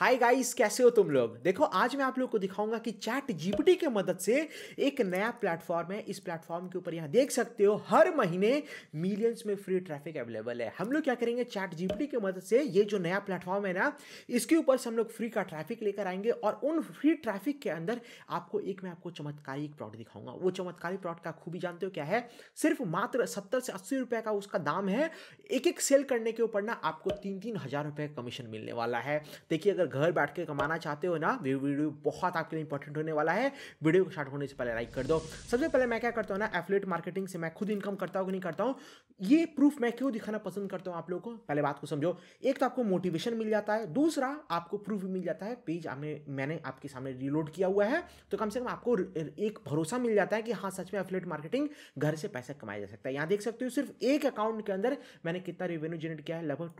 hi guys कैसे हो तुम लोग देखो आज मैं आप लोग को दिखाऊंगा कि चैट जीपीटी के मदद से एक नया प्लेटफॉर्म है इस प्लेटफॉर्म के ऊपर यहाँ देख सकते हो हर महीने मिलियंस में फ्री ट्रैफिक अवेलेबल है हम लोग क्या करेंगे चैट जीपीटी के मदद से ये जो नया प्लेटफॉर्म है ना इसके ऊपर से हम लोग फ्री का ट्रैफिक लेकर आएंगे और उन फ्री ट्रैफिक के अंदर आपको एक मैं आपको चमत्कारी प्रोडक्ट दिखाऊंगा वो चमत्कारी प्रोडक्ट का खूबी जानते हो क्या है सिर्फ मात्र सत्तर से अस्सी रुपये का उसका दाम है एक एक सेल करने के ऊपर ना आपको तीन तीन हजार रुपये कमीशन मिलने वाला है देखिए अगर घर बैठ के कमाना चाहते हो ना ये वीडियो बहुत आपके लिए इंपॉर्टेंट होने वाला है वीडियो को स्टार्ट होने से पहले लाइक कर दो सबसे पहले मैं क्या करता हूँ ना एफलेट मार्केटिंग से मैं खुद इनकम करता हूँ कि नहीं करता हूँ ये प्रूफ मैं क्यों दिखाना पसंद करता हूँ आप लोगों को पहले बात को समझो एक तो आपको मोटिवेशन मिल जाता है दूसरा आपको प्रूफ मिल जाता है पेज आपने मैंने आपके सामने रिलोड किया हुआ है तो कम से कम आपको एक भरोसा मिल जाता है कि हाँ सच में एफलेट मार्केटिंग घर से पैसा कमाया जा सकता है यहाँ देख सकते हो सिर्फ एक अकाउंट के अंदर मैंने कितना रेवेन्यू जनरेट किया है लगभग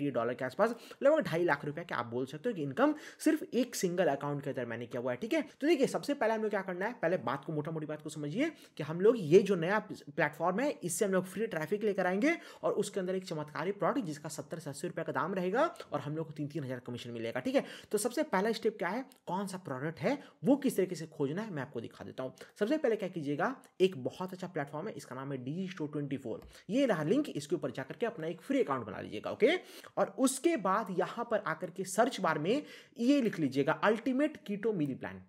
टू डॉलर के आसपास लगभग ढाई लाख रुपया क्या आप बोल सकते हो कि इनकम सिर्फ एक सिंगल अकाउंट के अंदर मैंने किया हुआ है ठीक है तो देखिए सबसे पहले हम लोग क्या करना है पहले बात को मोटा मोटी बात को समझिए कि हम लोग ये जो नया प्लेटफॉर्म है इससे हम लोग फ्री ट्रैफिक लेकर आएंगे और उसके अंदर एक चमत्कारी प्रोडक्ट जिसका सत्तर से अस्सी रुपये का दाम रहेगा और हम लोग को तीन तीन हज़ार कमीशन मिलेगा ठीक है तो सबसे पहला स्टेप क्या है कौन सा प्रोडक्ट है वो किस तरीके से खोजना है मैं आपको दिखा देता हूँ सबसे पहले क्या कीजिएगा एक बहुत अच्छा प्लेटफॉर्म है इसका नाम है डी स्टोर ट्वेंटी ये रहा लिंक इसके ऊपर जाकर के अपना एक फ्री अकाउंट बना लीजिएगा ओके और उसके बाद यहाँ पर आकर के सर्च बार में ये लिख लीजिएगा अल्टीमेट कीटो मिली प्लान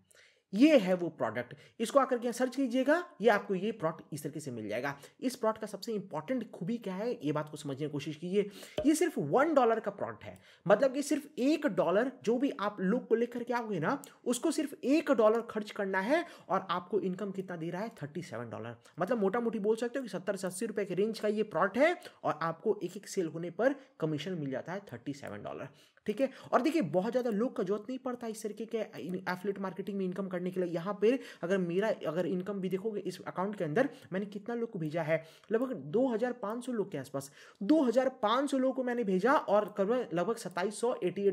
ये है वो प्रोडक्ट इसको आकर के सर्च कीजिएगा ये आपको ये प्रोडक्ट इस तरीके से मिल जाएगा इस प्रोडक्ट का सबसे इंपॉर्टेंट खूबी क्या है ये बात को समझने की कोशिश कीजिए ये सिर्फ वन डॉलर का प्रोडक्ट है मतलब कि सिर्फ एक डॉलर जो भी आप लोग को लेकर के आओगे ना उसको सिर्फ एक डॉलर खर्च करना है और आपको इनकम कितना दे रहा है थर्टी डॉलर मतलब मोटा मोटी बोल सकते हो कि सत्तर से अस्सी रुपये के रेंज का ये प्रोडक्ट है और आपको एक एक सेल होने पर कमीशन मिल जाता है थर्टी डॉलर ठीक है और देखिए बहुत ज़्यादा लोग का जरूरत नहीं पड़ता इस तरीके के एफलेट मार्केटिंग में इनकम करने के लिए यहाँ पर अगर मेरा अगर इनकम भी देखोगे इस अकाउंट के अंदर मैंने कितना लोग को भेजा है लगभग दो लोग के आसपास दो लोग को मैंने भेजा और लगभग सत्ताईस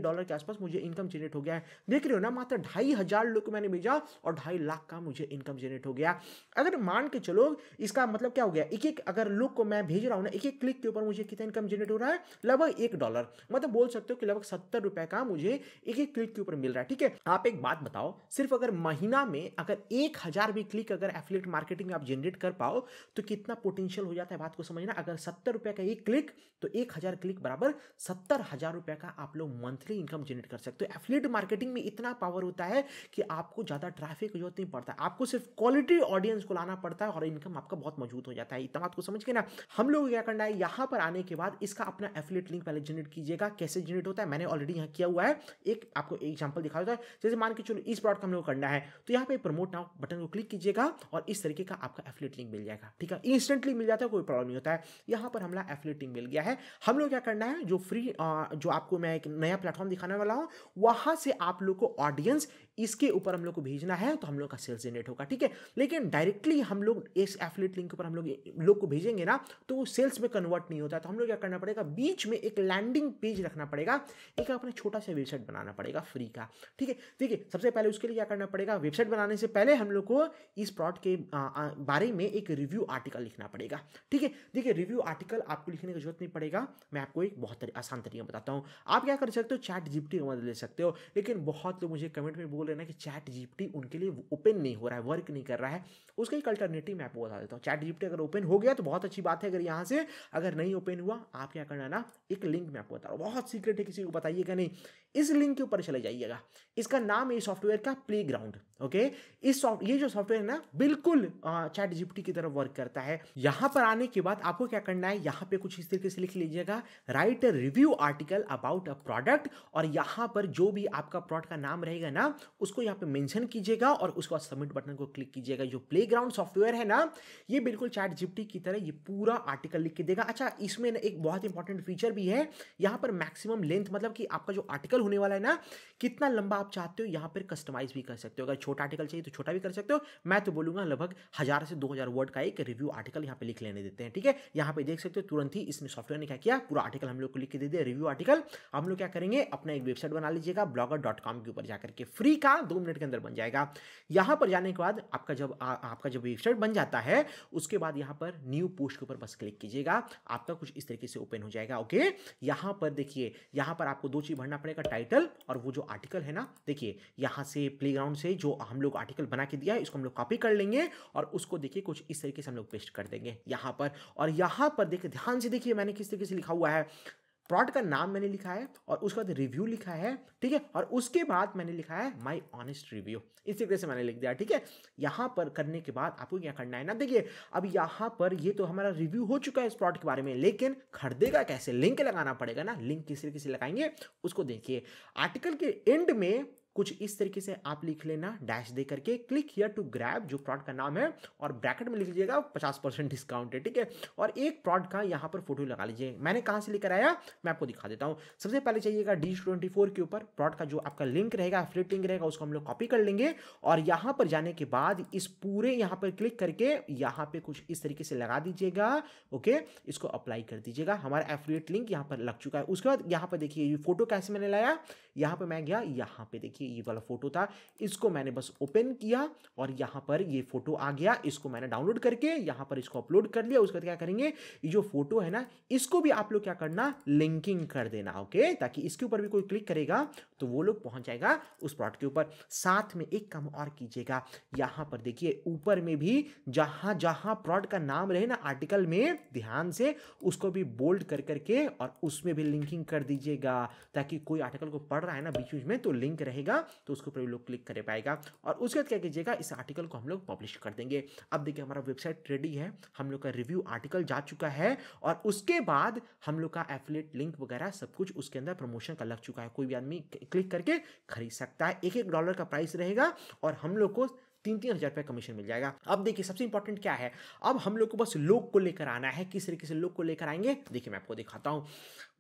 डॉलर के आसपास मुझे इनकम जनरेट हो गया है देख रहे हो ना मात्र ढाई हजार लोग को मैंने भेजा और ढाई लाख का मुझे इनकम जनरेट हो गया अगर मान के चलो इसका मतलब क्या हो गया एक एक अगर लोग को मैं भेज रहा हूँ ना एक एक क्लिक के ऊपर मुझे कितना इनकम जनरेट हो रहा है लगभग एक डॉलर मतलब बोल सकते हो कि लगभग सत्तर रुपए का मुझे एक एक क्लिक के ऊपर मिल रहा है ठीक है आप एक बात बताओ सिर्फ अगर महीना में अगर एक हजार भी क्लिक अगर एफिलेट मार्केटिंग आप जनरेट कर पाओ तो कितना पोटेंशियल हो जाता है बात को समझना अगर सत्तर रुपए का एक क्लिक तो एक हजार क्लिक बराबर सत्तर हजार रुपए का आप लोग मंथली इनकम जनरेट कर सकते हो एफिलेट तो मार्केटिंग में इतना पावर होता है कि आपको ज्यादा ट्रैफिक जरूरत नहीं पड़ता आपको सिर्फ क्वालिटी ऑडियंस को लाना पड़ता है और इनकम आपका बहुत मजबूत हो जाता है इतना बात को समझ के ना हम लोग क्या करना है यहां पर आने के बाद इसका अपना एफिलेट लिंक पहले जनरेट कीजिएगा कैसे जनरेट होता है मैंने ऑलरेडी यहाँ किया हुआ है एक आपको एग्जाम्पल दिखा देता है जैसे मान के चलो इस प्रोडक्ट हम लोग करना है तो यहाँ पे प्रमोट नाउ बटन को क्लिक कीजिएगा और इस तरीके का आपका एफिलेट लिंक मिल जाएगा ठीक है इंस्टेंटली मिल जाता है कोई प्रॉब्लम नहीं होता है यहाँ पर हमारा एफिलेट लिंक मिल गया है हम लोग क्या करना है जो फ्री जो आपको मैं एक नया प्लेटफॉर्म दिखाने वाला हूँ वहाँ से आप लोग को ऑडियंस इसके ऊपर हम लोग को भेजना है तो हम लोग का सेल्स जनरेट होगा ठीक है लेकिन डायरेक्टली हम लोग इस एफिलेट लिंक के ऊपर हम लोग लोग को भेजेंगे ना तो वो सेल्स में कन्वर्ट नहीं होता तो हम लोग क्या करना पड़ेगा बीच में एक लैंडिंग पेज रखना पड़ेगा उसका अपने छोटा सा वेबसाइट बनाना पड़ेगा फ्री का ठीक है ठीक है सबसे पहले उसके लिए क्या करना पड़ेगा वेबसाइट बनाने से पहले हम लोग को इस प्लॉट के बारे में एक रिव्यू आर्टिकल लिखना पड़ेगा ठीक है देखिए रिव्यू आर्टिकल आपको लिखने की जरूरत नहीं पड़ेगा मैं आपको एक बहुत आसान तरीका बताता हूँ आप क्या कर सकते हो चैट जीपटी की मदद ले सकते हो लेकिन बहुत लोग मुझे कमेंट में बोल रहे हैं कि चैट जीपटी उनके लिए ओपन नहीं हो रहा है वर्क नहीं कर रहा है उसका एक अल्टरनेटिव मैं आपको बता देता हूँ चैट जीपटी अगर ओपन हो गया तो बहुत अच्छी बात है अगर यहाँ से अगर नहीं ओपन हुआ आप क्या करना ना एक लिंक मैं आपको बता रहा हूँ बहुत सीक्रेट है किसी को बताइए बताइएगा नहीं इस लिंक के ऊपर चले जाइएगा इसका नाम है सॉफ्टवेयर का प्ले ग्राउंड ओके इस सॉफ्ट ये जो सॉफ्टवेयर है ना बिल्कुल चैट जीपीटी की तरफ वर्क करता है यहां पर आने के बाद आपको क्या करना है यहां पे कुछ इस तरीके से लिख लीजिएगा write review article about a product और यहां पर जो भी आपका प्रोडक्ट का नाम रहेगा ना उसको यहाँ पे मेंशन कीजिएगा और उसके बाद सबमिट बटन को क्लिक कीजिएगा जो प्ले सॉफ्टवेयर है ना ये बिल्कुल चैट जीपीटी की तरह ये पूरा आर्टिकल लिख के देगा अच्छा इसमें ना एक बहुत इंपॉर्टेंट फीचर भी है यहाँ पर मैक्सिमम लेंथ मतलब कि आपका जो आर्टिकल होने वाला है ना कितना लंबा आप चाहते हो यहाँ पर कस्टमाइज भी कर सकते हो अगर छोटा आर्टिकल चाहिए तो छोटा भी कर सकते हो मैं तो बोलूँगा लगभग हज़ार से दो हज़ार वर्ड का एक रिव्यू आर्टिकल यहाँ पे लिख लेने देते हैं ठीक है यहाँ पे देख सकते हो तुरंत ही इसमें सॉफ्टवेयर ने क्या किया पूरा आर्टिकल हम लोग को लिख के दे दिया रिव्यू आर्टिकल हम लोग क्या करेंगे अपना एक वेबसाइट बना लीजिएगा ब्लॉगर डॉट कॉम के ऊपर जाकर के फ्री का दो मिनट के अंदर बन जाएगा यहाँ पर जाने के बाद आपका जब आपका जब वेबसाइट बन जाता है उसके बाद यहाँ पर न्यू पोस्ट के ऊपर बस क्लिक कीजिएगा आपका कुछ इस तरीके से ओपन हो जाएगा ओके यहाँ पर देखिए यहाँ पर आपको दो चीज भरना पड़ेगा टाइटल और वो जो आर्टिकल है ना देखिए यहाँ से प्ले से जो हम लोग आर्टिकल बना के दिया है इसको हम लोग कॉपी कर लेंगे और उसको देखिए कुछ इस तरीके से हम लोग पेस्ट कर देंगे यहाँ पर और यहाँ पर देखिए ध्यान से देखिए मैंने किस तरीके से लिखा हुआ है प्रोडक्ट का नाम मैंने लिखा है और उसके बाद रिव्यू लिखा है ठीक है और उसके बाद मैंने लिखा है माई ऑनेस्ट रिव्यू इस तरीके से मैंने लिख दिया ठीक है यहाँ पर करने के बाद आपको क्या करना है ना देखिए अब यहाँ पर ये तो हमारा रिव्यू हो चुका है इस प्रोडक्ट के बारे में लेकिन खरीदेगा कैसे लिंक लगाना पड़ेगा ना लिंक किस तरीके से लगाएंगे उसको देखिए आर्टिकल के एंड में कुछ इस तरीके से आप लिख लेना डैश दे करके क्लिक हियर टू ग्रैब जो प्रोडक्ट का नाम है और ब्रैकेट में लिख लीजिएगा पचास परसेंट डिस्काउंट है ठीक है और एक प्रोडक्ट का यहाँ पर फोटो लगा लीजिए मैंने कहाँ से लेकर आया मैं आपको दिखा देता हूँ सबसे पहले चाहिएगा डी ट्वेंटी फोर के ऊपर प्रोडक्ट का जो आपका लिंक रहेगा फ्लिट लिंक रहेगा उसको हम लोग कॉपी कर लेंगे और यहाँ पर जाने के बाद इस पूरे यहाँ पर क्लिक करके यहाँ पर कुछ इस तरीके से लगा दीजिएगा ओके इसको अप्लाई कर दीजिएगा हमारा एफिलेट लिंक यहाँ पर लग चुका है उसके बाद यहाँ पर देखिए ये फोटो कैसे मैंने लाया यहाँ पर मैं गया यहाँ पे देखिए ये वाला फोटो था इसको मैंने बस ओपन किया और यहाँ पर ये फोटो आ गया इसको मैंने डाउनलोड करके यहाँ पर इसको अपलोड कर लिया उसके बाद क्या करेंगे ये जो फोटो है ना इसको भी आप लोग क्या करना लिंकिंग कर देना ओके ताकि इसके ऊपर भी कोई क्लिक करेगा तो वो लोग पहुंच जाएगा उस प्लॉट के ऊपर साथ में एक काम और कीजिएगा यहाँ पर देखिए ऊपर में भी जहां जहां प्लॉट का नाम रहे ना आर्टिकल में ध्यान से उसको भी बोल्ड कर करके और उसमें भी लिंकिंग कर दीजिएगा ताकि कोई आर्टिकल को पढ़ पढ़ रहा है ना बीच बीच में तो लिंक रहेगा तो उसके ऊपर लोग क्लिक कर पाएगा और उसके बाद क्या कीजिएगा इस आर्टिकल को हम लोग पब्लिश कर देंगे अब देखिए हमारा वेबसाइट रेडी है हम लोग का रिव्यू आर्टिकल जा चुका है और उसके बाद हम लोग का एफिलेट लिंक वगैरह सब कुछ उसके अंदर प्रमोशन का लग चुका है कोई भी आदमी क्लिक करके खरीद सकता है एक एक डॉलर का प्राइस रहेगा और हम लोग को तीन तीन हजार रुपये कमीशन मिल जाएगा अब देखिए सबसे इंपॉर्टेंट क्या है अब हम लोग को बस लोग को लेकर आना है किस तरीके से लोग को लेकर आएंगे देखिए मैं आपको दिखाता हूँ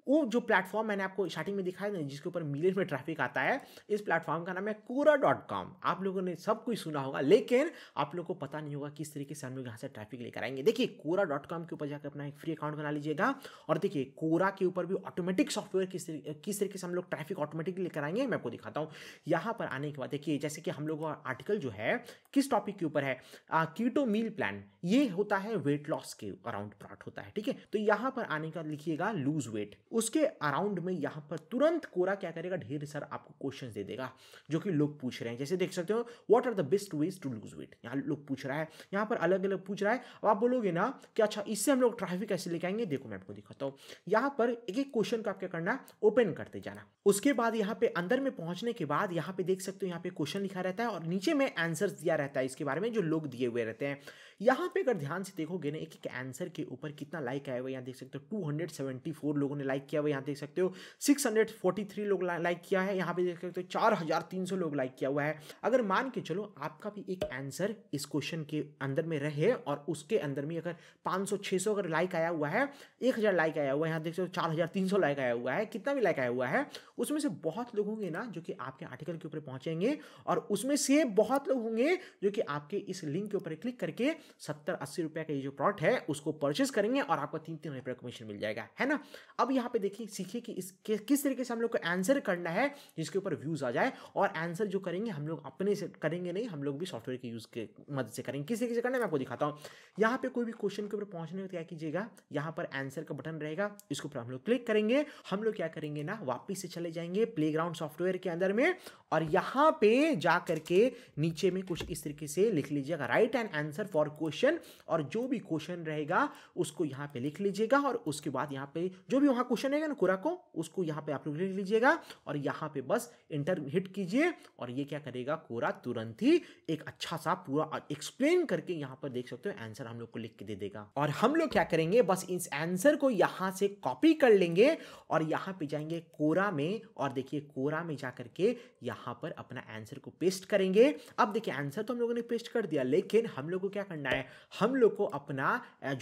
वो जो प्लेटफॉर्म मैंने आपको स्टार्टिंग में दिखाया ना जिसके ऊपर मिलियन में ट्रैफिक आता है इस प्लेटफॉर्म का नाम है कोरा डॉट कॉम आप लोगों ने सब कुछ सुना होगा लेकिन आप लोग को पता नहीं होगा किस तरीके से हम लोग यहाँ से ट्रैफिक लेकर आएंगे देखिए कोरा डॉट कॉम के ऊपर जाकर अपना एक फ्री अकाउंट बना लीजिएगा और देखिए कोरा के ऊपर भी ऑटोमेटिक सॉफ्टवेयर किस किस तरीके से हम लोग ट्रैफिक ऑटोमेटिकली लेकर आएंगे मैं आपको दिखाता हूँ यहाँ पर आने के बाद देखिए जैसे कि हम लोग का आर्टिकल जो है किस टॉपिक के ऊपर है कीटो मील प्लान ये होता है वेट लॉस के अराउंड प्लॉट होता है ठीक है तो यहाँ पर आने का लिखिएगा लूज वेट उसके अराउंड में यहाँ पर तुरंत कोरा क्या करेगा ढेर सर आपको क्वेश्चन दे देगा जो कि लोग पूछ रहे हैं जैसे देख सकते हो what are the best ways to lose weight यहाँ लोग पूछ रहा है यहाँ पर अलग अलग पूछ रहा है अब आप बोलोगे ना कि अच्छा इससे हम लोग ट्रैफिक कैसे लेके आएंगे देखो मैं आपको दिखाता हूँ यहाँ पर एक एक क्वेश्चन को आप क्या करना ओपन करते जाना उसके बाद यहाँ पे अंदर में पहुंचने के बाद यहाँ पे देख सकते हो यहाँ पे क्वेश्चन लिखा रहता है और नीचे में आंसर दिया रहता है इसके बारे में जो लोग दिए हुए रहते हैं यहाँ पे अगर ध्यान से देखोगे ना एक एक आंसर के ऊपर कितना लाइक आया हुआ यहाँ देख सकते हो टू लोगों ने लाइक लाइक किया हुआ यहाँ देख सकते हो सिक्स हंड्रेड फोर्टी थ्री लोग लाइक किया है यहाँ पे देख सकते हो चार हजार तीन सौ लोग लाइक किया हुआ है अगर मान के चलो आपका भी एक आंसर इस क्वेश्चन के अंदर में रहे और उसके अंदर में अगर पाँच सौ छः सौ अगर लाइक आया हुआ है एक हज़ार लाइक आया हुआ है यहाँ देख सकते हो चार हज़ार तीन सौ लाइक आया हुआ है कितना भी लाइक आया हुआ है उसमें से बहुत लोग होंगे ना जो कि आपके आर्टिकल के ऊपर पहुँचेंगे और उसमें से बहुत लोग होंगे जो कि आपके इस लिंक के ऊपर क्लिक करके सत्तर अस्सी रुपये का ये जो प्रोडक्ट है उसको परचेस करेंगे और आपको तीन तीन रुपये कमीशन मिल जाएगा है ना अब यहाँ यहाँ पे देखिए सीखिए कि इस किस तरीके से हम लोग को आंसर करना है जिसके ऊपर व्यूज़ आ जाए और आंसर जो करेंगे हम लोग अपने से करेंगे नहीं हम लोग भी सॉफ्टवेयर के यूज़ के मदद से करेंगे किस तरीके से करना है मैं आपको दिखाता हूँ यहाँ पे कोई भी क्वेश्चन के ऊपर पहुँचने में क्या कीजिएगा यहाँ पर आंसर का बटन रहेगा इसके ऊपर हम लोग क्लिक करेंगे हम लोग क्या करेंगे ना वापिस से चले जाएंगे प्ले सॉफ्टवेयर के अंदर में और यहाँ पर जा करके नीचे में कुछ इस तरीके से लिख लीजिएगा write and answer for question और जो भी क्वेश्चन रहेगा उसको यहाँ पर लिख लीजिएगा और उसके बाद यहाँ पर जो भी वहाँ कुछ क्वेश्चन है ना को उसको यहाँ पे आप लोग लिख लीजिएगा और यहाँ पे बस इंटर हिट कीजिए और ये क्या करेगा कोरा तुरंत ही एक अच्छा सा पूरा एक्सप्लेन करके यहाँ पर देख सकते हो आंसर हम लोग को लिख के दे देगा और हम लोग क्या करेंगे बस इस आंसर को यहाँ से कॉपी कर लेंगे और यहाँ पे जाएंगे कोरा में और देखिए कोरा में जा करके यहाँ पर अपना आंसर को पेस्ट करेंगे अब देखिए आंसर तो हम लोगों ने पेस्ट कर दिया लेकिन हम लोग को क्या करना है हम लोग को अपना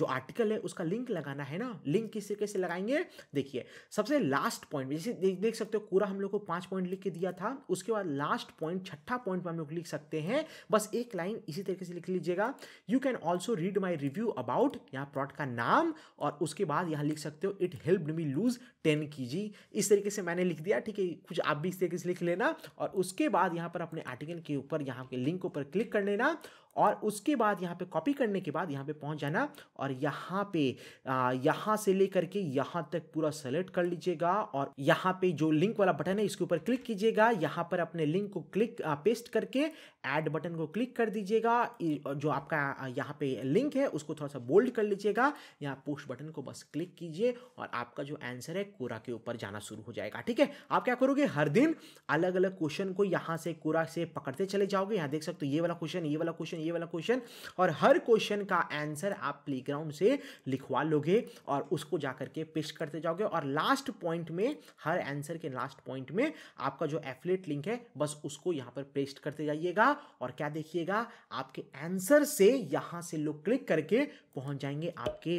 जो आर्टिकल है उसका लिंक लगाना है ना लिंक किससे कैसे लगाएंगे देखिए देखिए सबसे लास्ट पॉइंट जैसे देख देख सकते हो पूरा हम लोग को पांच पॉइंट लिख के दिया था उसके बाद लास्ट पॉइंट छठा पॉइंट पर हम लोग लिख सकते हैं बस एक लाइन इसी तरीके से लिख लीजिएगा you can also read my review about यहाँ प्लॉट का नाम और उसके बाद यहाँ लिख सकते हो it help me lose ten की इस तरीके से मैंने लिख दिया ठीक है कुछ आप भी इस तरीके से लिख लेना और उसके बाद यहाँ पर अपने आर्टिकल के ऊपर यहाँ के लिंक ऊपर क्लिक कर लेना और उसके बाद यहाँ पे कॉपी करने के बाद यहाँ पे पहुँच जाना और यहाँ पे यहाँ से लेकर के यहाँ तक पूरा सेलेक्ट कर लीजिएगा और यहाँ पे जो लिंक वाला बटन है इसके ऊपर क्लिक कीजिएगा यहाँ पर अपने लिंक को क्लिक पेस्ट करके ऐड बटन को क्लिक कर दीजिएगा जो आपका यहाँ पे लिंक है उसको थोड़ा सा बोल्ड कर लीजिएगा यहाँ पोस्ट बटन को बस क्लिक कीजिए और आपका जो आंसर है कोरा के ऊपर जाना शुरू हो जाएगा ठीक है आप क्या करोगे हर दिन अलग अलग क्वेश्चन को यहाँ से कोरा से पकड़ते चले जाओगे यहाँ देख सकते हो ये वाला क्वेश्चन ये वाला क्वेश्चन ये वाला क्वेश्चन और हर क्वेश्चन का आंसर आप प्ले से लिखवा लोगे और उसको जा करके पेस्ट करते जाओगे और लास्ट पॉइंट में हर आंसर के लास्ट पॉइंट में आपका जो एफलेट लिंक है बस उसको यहाँ पर पेस्ट करते जाइएगा और क्या देखिएगा आपके आंसर से यहाँ से लोग क्लिक करके पहुँच जाएंगे आपके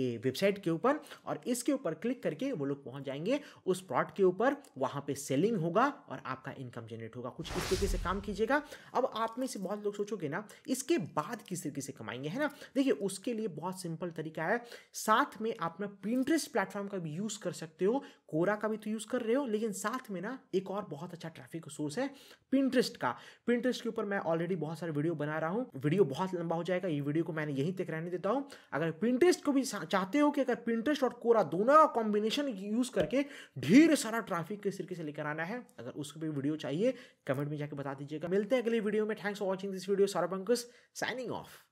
ये वेबसाइट के ऊपर और इसके ऊपर क्लिक करके वो लोग पहुँच जाएंगे उस प्लॉट के ऊपर वहाँ पे सेलिंग होगा और आपका इनकम जनरेट होगा कुछ इस तरीके से काम कीजिएगा अब आप में से बहुत लोग सोचोगे ना इसके बाद किस तरीके से कमाएंगे है ना देखिए उसके लिए बहुत सिंपल तरीका है साथ में आप ना प्रिंटरेस्ट प्लेटफॉर्म का भी यूज़ कर सकते हो कोरा का भी तो यूज़ कर रहे हो लेकिन साथ में ना एक और बहुत अच्छा ट्रैफिक सोर्स है पिंट्रेस्ट का पिंट्रेस्ट के ऊपर मैं ऑलरेडी बहुत सारे वीडियो बना रहा हूँ वीडियो बहुत लंबा हो जाएगा ये वीडियो को मैंने यहीं तक रहने देता हूँ अगर पिंट्रेस्ट को भी चाहते हो कि अगर पिंट्रेस्ट और कोरा दोनों का कॉम्बिनेशन यूज़ करके ढेर सारा ट्रैफिक किस तरीके से लेकर आना है अगर उसको भी वीडियो चाहिए कमेंट में जाकर बता दीजिएगा मिलते हैं अगले वीडियो में thanks for watching this video Saurabh Ankush signing of